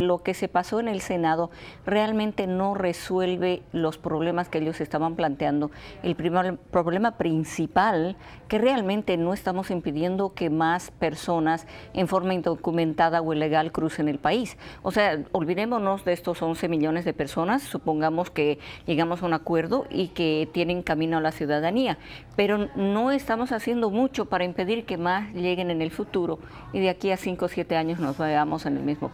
Lo que se pasó en el Senado realmente no resuelve los problemas que ellos estaban planteando. El primer, problema principal, que realmente no estamos impidiendo que más personas en forma indocumentada o ilegal crucen el país. O sea, olvidémonos de estos 11 millones de personas, supongamos que llegamos a un acuerdo y que tienen camino a la ciudadanía, pero no estamos haciendo mucho para impedir que más lleguen en el futuro y de aquí a 5 o 7 años nos veamos en el mismo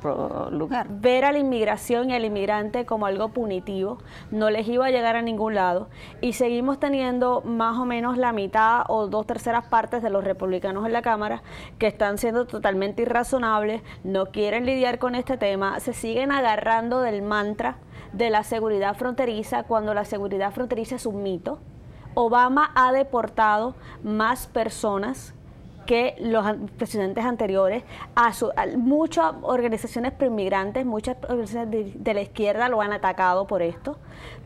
lugar. Ver a la inmigración y al inmigrante como algo punitivo no les iba a llegar a ningún lado y seguimos teniendo más o menos la mitad o dos terceras partes de los republicanos en la Cámara que están siendo totalmente irrazonables, no quieren lidiar con este tema, se siguen agarrando del mantra de la seguridad fronteriza cuando la seguridad fronteriza es un mito. Obama ha deportado más personas que los presidentes anteriores, a muchas organizaciones proinmigrantes, muchas organizaciones de, la izquierda lo han atacado por esto,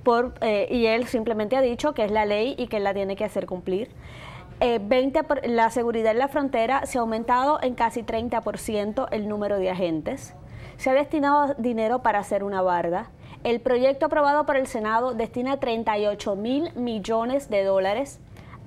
por, eh, y él simplemente ha dicho que es la ley y que la tiene que hacer cumplir. Eh, la seguridad en la frontera se ha aumentado en casi 30% el número de agentes. Se ha destinado dinero para hacer una barda. El proyecto aprobado por el Senado destina 38 mil millones de dólares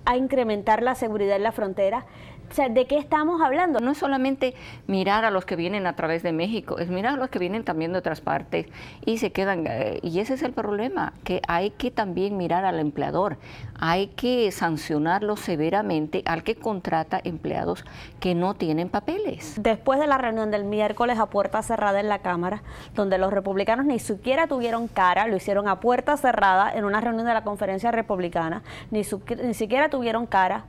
a incrementar la seguridad en la frontera. O sea, ¿de qué estamos hablando? No es solamente mirar a los que vienen a través de México, es mirar a los que vienen también de otras partes y se quedan. Eh, y ese es el problema, que hay que también mirar al empleador, hay que sancionarlo severamente al que contrata empleados que no tienen papeles. Después de la reunión del miércoles a puerta cerrada en la Cámara, donde los republicanos ni siquiera tuvieron cara, lo hicieron a puerta cerrada en una reunión de la conferencia republicana, ni siquiera tuvieron cara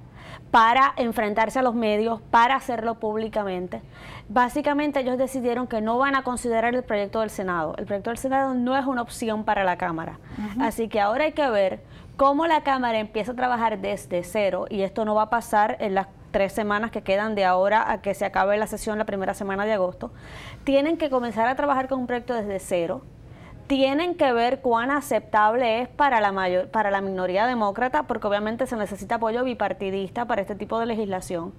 para enfrentarse a los medios, para hacerlo públicamente. Básicamente ellos decidieron que no van a considerar el proyecto del Senado. El proyecto del Senado no es una opción para la Cámara. Así que ahora hay que ver cómo la Cámara empieza a trabajar desde cero, y esto no va a pasar en las tres semanas que quedan de ahora a que se acabe la sesión la primera semana de agosto, tienen que comenzar a trabajar con un proyecto desde cero, tienen que ver cuán aceptable es para la mayor, para la minoría demócrata, porque obviamente se necesita apoyo bipartidista para este tipo de legislación.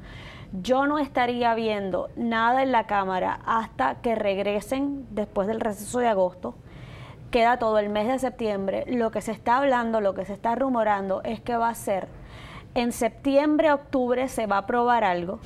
Yo no estaría viendo nada en la Cámara hasta que regresen después del receso de agosto. Queda todo el mes de septiembre. Lo que se está hablando, lo que se está rumorando es que va a ser en septiembre, octubre se va a aprobar algo.